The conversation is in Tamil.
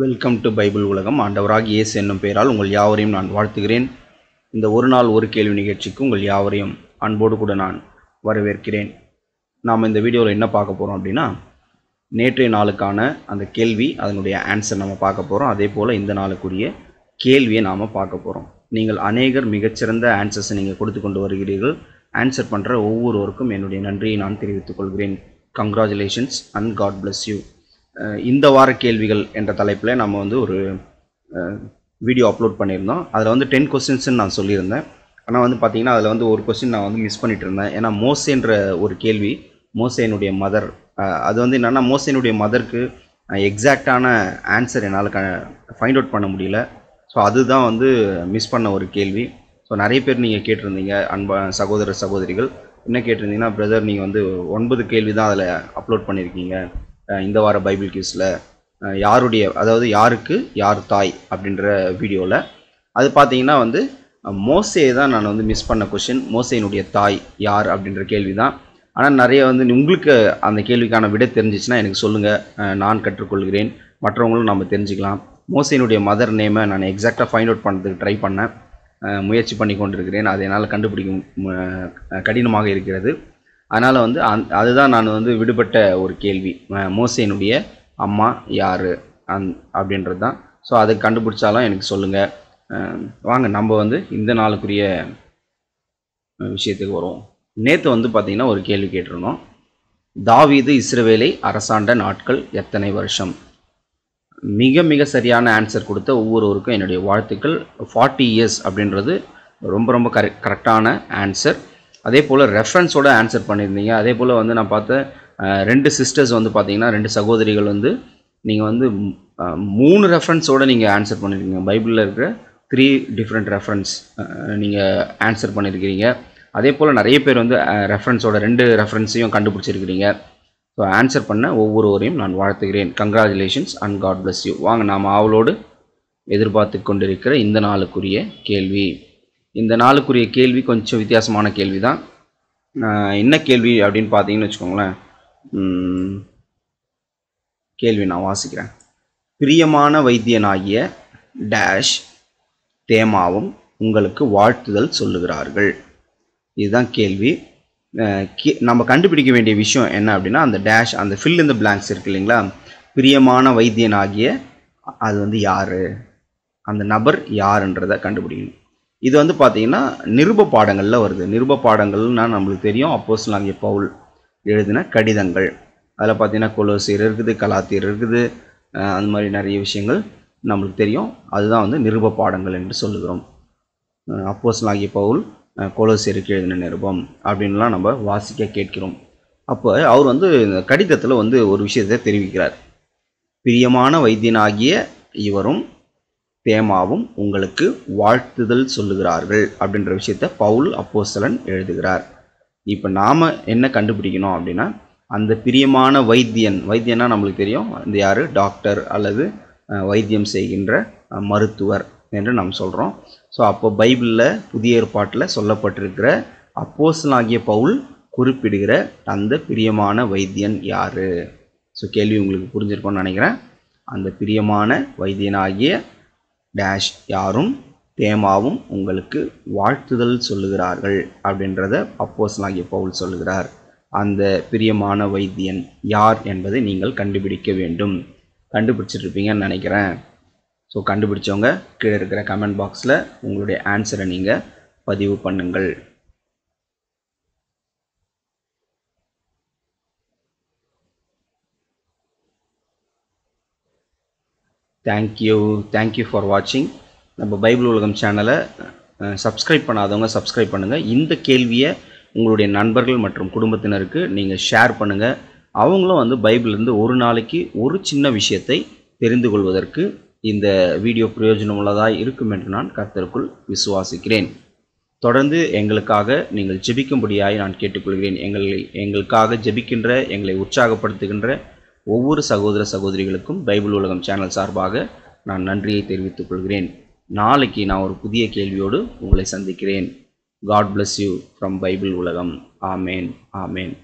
வெல்கம் டு பைபிள் உலகம் ஆண்டவராக இயேசு என்னும் பெயரால் உங்கள் யாவரையும் நான் வாழ்த்துகிறேன் இந்த ஒரு நாள் ஒரு கேள்வி நிகழ்ச்சிக்கு உங்கள் யாவரையும் அன்போடு கூட நான் வரவேற்கிறேன் நாம் இந்த வீடியோவில் என்ன பார்க்க போகிறோம் அப்படின்னா நேற்றைய நாளுக்கான அந்த கேள்வி அதனுடைய ஆன்சர் நம்ம பார்க்க போகிறோம் அதே போல் இந்த நாளுக்குரிய கேள்வியை நாம் பார்க்க போகிறோம் நீங்கள் அநேகர் மிகச்சிறந்த ஆன்சர்ஸை நீங்கள் கொடுத்து கொண்டு வருகிறீர்கள் ஆன்சர் பண்ணுற ஒவ்வொருவருக்கும் என்னுடைய நன்றியை நான் தெரிவித்துக் கொள்கிறேன் congratulations and God bless you இந்த வார கேள்விகள் என்ற தலைப்பில் நம்ம வந்து ஒரு வீடியோ அப்லோட் பண்ணியிருந்தோம் அதில் வந்து டென் கொஸ்டின்ஸ்ன்னு நான் சொல்லியிருந்தேன் ஆனால் வந்து பார்த்தீங்கன்னா அதில் வந்து ஒரு கொஸ்டின் நான் வந்து மிஸ் பண்ணிட்டு இருந்தேன் ஏன்னா மோசேன்ற ஒரு கேள்வி மோசேனுடைய மதர் அது வந்து என்னென்னா மோசேனுடைய மதருக்கு எக்ஸாக்டான ஆன்சர் என்னால் க ஃபைண்ட் அவுட் பண்ண முடியல ஸோ அதுதான் வந்து மிஸ் பண்ண ஒரு கேள்வி ஸோ நிறைய பேர் நீங்கள் கேட்டிருந்தீங்க அன்பா சகோதர சகோதரிகள் என்ன கேட்டிருந்தீங்கன்னா பிரதர் நீங்கள் வந்து ஒன்பது கேள்வி தான் அதில் அப்லோட் பண்ணியிருக்கீங்க இந்த வார பைபிள் கியூஸில் யாருடைய அதாவது யாருக்கு யார் தாய் அப்படின்ற வீடியோவில் அது பார்த்தீங்கன்னா வந்து மோசே தான் நான் வந்து மிஸ் பண்ண கொஷின் மோசையினுடைய தாய் யார் அப்படின்ற கேள்வி தான் ஆனால் நிறைய வந்து உங்களுக்கு அந்த கேள்விக்கான விடை தெரிஞ்சிச்சுன்னா எனக்கு சொல்லுங்கள் நான் கற்றுக்கொள்கிறேன் மற்றவங்களும் நம்ம தெரிஞ்சுக்கலாம் மோசையினுடைய மதர் நேமை நான் எக்ஸாக்டாக ஃபைண்ட் அவுட் பண்ணுறதுக்கு ட்ரை பண்ணேன் முயற்சி பண்ணி கொண்டிருக்கிறேன் அதை என்னால் கண்டுபிடிக்கும் கடினமாக இருக்கிறது அதனால் வந்து அந் அதுதான் நான் வந்து விடுபட்ட ஒரு கேள்வி மோசையினுடைய அம்மா யார் அந் அப்படின்றது தான் ஸோ அதை கண்டுபிடிச்சாலும் எனக்கு சொல்லுங்கள் வாங்க நம்ம வந்து இந்த நாளுக்குரிய விஷயத்துக்கு வருவோம் நேற்று வந்து பார்த்திங்கன்னா ஒரு கேள்வி கேட்டிருந்தோம் தாவீது இஸ்ரவேலை அரசாண்ட நாட்கள் எத்தனை வருஷம் மிக மிக சரியான ஆன்சர் கொடுத்த ஒவ்வொருவருக்கும் என்னுடைய வாழ்த்துக்கள் ஃபார்ட்டி இயர்ஸ் அப்படின்றது ரொம்ப ரொம்ப கரெக்ட் கரெக்டான ஆன்சர் அதே போல் ரெஃபரன்ஸோட ஆன்சர் பண்ணியிருந்தீங்க அதே போல் வந்து நான் பார்த்தேன் ரெண்டு சிஸ்டர்ஸ் வந்து பார்த்தீங்கன்னா ரெண்டு சகோதரிகள் வந்து நீங்கள் வந்து மூணு ரெஃபரன்ஸோடு நீங்கள் ஆன்சர் பண்ணியிருக்கீங்க பைபிளில் இருக்கிற த்ரீ டிஃப்ரெண்ட் ரெஃபரன்ஸ் நீங்கள் ஆன்சர் பண்ணியிருக்கிறீங்க அதே போல் நிறைய பேர் வந்து ரெஃபரன்ஸோட ரெண்டு ரெஃபரன்ஸையும் கண்டுபிடிச்சிருக்கிறீங்க ஸோ ஆன்சர் பண்ண ஒவ்வொருவரையும் நான் வாழ்த்துகிறேன் congratulations and God bless you வாங்க நாம் ஆவலோடு எதிர்பார்த்து கொண்டிருக்கிற இந்த நாளுக்குரிய கேள்வி இந்த நாளுக்குரிய கேள்வி கொஞ்சம் வித்தியாசமான கேள்வி தான் என்ன கேள்வி அப்படின்னு பார்த்தீங்கன்னு வச்சுக்கோங்களேன் கேள்வி நான் வாசிக்கிறேன் பிரியமான வைத்தியனாகிய டேஷ் தேமாவும் உங்களுக்கு வாழ்த்துதல் சொல்லுகிறார்கள் இதுதான் கேள்வி நம்ம கண்டுபிடிக்க வேண்டிய விஷயம் என்ன அப்படின்னா அந்த டேஷ் அந்த ஃபில் இந்த பிளாங்க்ஸ் இருக்கு இல்லைங்களா பிரியமான வைத்தியனாகிய அது வந்து யார் அந்த நபர் யாருன்றதை கண்டுபிடிக்கணும் இது வந்து பார்த்தீங்கன்னா நிருப பாடங்களில் வருது நிருப பாடங்கள்னா நம்மளுக்கு தெரியும் அப்போஸ் நாங்கள் பவுல் எழுதின கடிதங்கள் அதில் பார்த்தீங்கன்னா கொலோசீர் இருக்குது கலாத்தீர் இருக்குது அந்த மாதிரி நிறைய விஷயங்கள் நம்மளுக்கு தெரியும் அதுதான் வந்து நிருப பாடங்கள் என்று சொல்லுகிறோம் அப்போஸ் நாகிய பவுல் கொலோசீருக்கு எழுதின நிருபம் அப்படின்லாம் நம்ம வாசிக்க கேட்கிறோம் அப்போ அவர் வந்து இந்த கடிதத்தில் வந்து ஒரு விஷயத்தை தெரிவிக்கிறார் பிரியமான வைத்தியனாகிய இவரும் தேமாவும் உங்களுக்கு வாழ்த்துதல் சொல்லுகிறார்கள் அப்படின்ற விஷயத்த பவுல் அப்போஸ்தலன் எழுதுகிறார் இப்போ நாம் என்ன கண்டுபிடிக்கணும் அப்படின்னா அந்த பிரியமான வைத்தியன் வைத்தியன்னா நம்மளுக்கு தெரியும் இந்த யார் டாக்டர் அல்லது வைத்தியம் செய்கின்ற மருத்துவர் என்று நாம் சொல்கிறோம் ஸோ அப்போ பைபிளில் புதிய ஏற்பாட்டில் சொல்லப்பட்டிருக்கிற அப்போசல் ஆகிய பவுல் குறிப்பிடுகிற அந்த பிரியமான வைத்தியன் யார் ஸோ கேள்வி உங்களுக்கு புரிஞ்சிருக்கோன்னு நினைக்கிறேன் அந்த பிரியமான வைத்தியனாகிய டேஷ் யாரும் தேமாவும் உங்களுக்கு வாழ்த்துதல் சொல்லுகிறார்கள் அப்படின்றத அப்போஸ்லாகிய பவுல் சொல்லுகிறார் அந்த பிரியமான வைத்தியன் யார் என்பதை நீங்கள் கண்டுபிடிக்க வேண்டும் கண்டுபிடிச்சிட்ருப்பீங்கன்னு நினைக்கிறேன் ஸோ கண்டுபிடிச்சவங்க கீழே இருக்கிற கமெண்ட் பாக்ஸில் உங்களுடைய ஆன்சரை நீங்கள் பதிவு பண்ணுங்கள் தேங்க்யூ தேங்க்யூ ஃபார் வாட்சிங் நம்ம பைபிள் உலகம் சேனலை சப்ஸ்கிரைப் பண்ணாதவங்க சப்ஸ்கிரைப் பண்ணுங்கள் இந்த கேள்வியை உங்களுடைய நண்பர்கள் மற்றும் குடும்பத்தினருக்கு நீங்கள் ஷேர் பண்ணுங்கள் அவங்களும் வந்து பைபிள்லேருந்து ஒரு நாளைக்கு ஒரு சின்ன விஷயத்தை தெரிந்து கொள்வதற்கு இந்த வீடியோ பிரயோஜனமுள்ளதாக இருக்கும் என்று நான் கர்த்தருக்குள் விசுவாசிக்கிறேன் தொடர்ந்து எங்களுக்காக நீங்கள் ஜெபிக்கும்படியாய் நான் கேட்டுக்கொள்கிறேன் எங்களை எங்களுக்காக ஜெபிக்கின்ற எங்களை உற்சாகப்படுத்துகின்ற ஒவ்வொரு சகோதர சகோதரிகளுக்கும் பைபிள் உலகம் சேனல் சார்பாக நான் நன்றியை தெரிவித்துக் கொள்கிறேன் நாளைக்கு நான் ஒரு புதிய கேள்வியோடு உங்களை சந்திக்கிறேன் God bless you from Bible உலகம் ஆமேன் ஆமேன்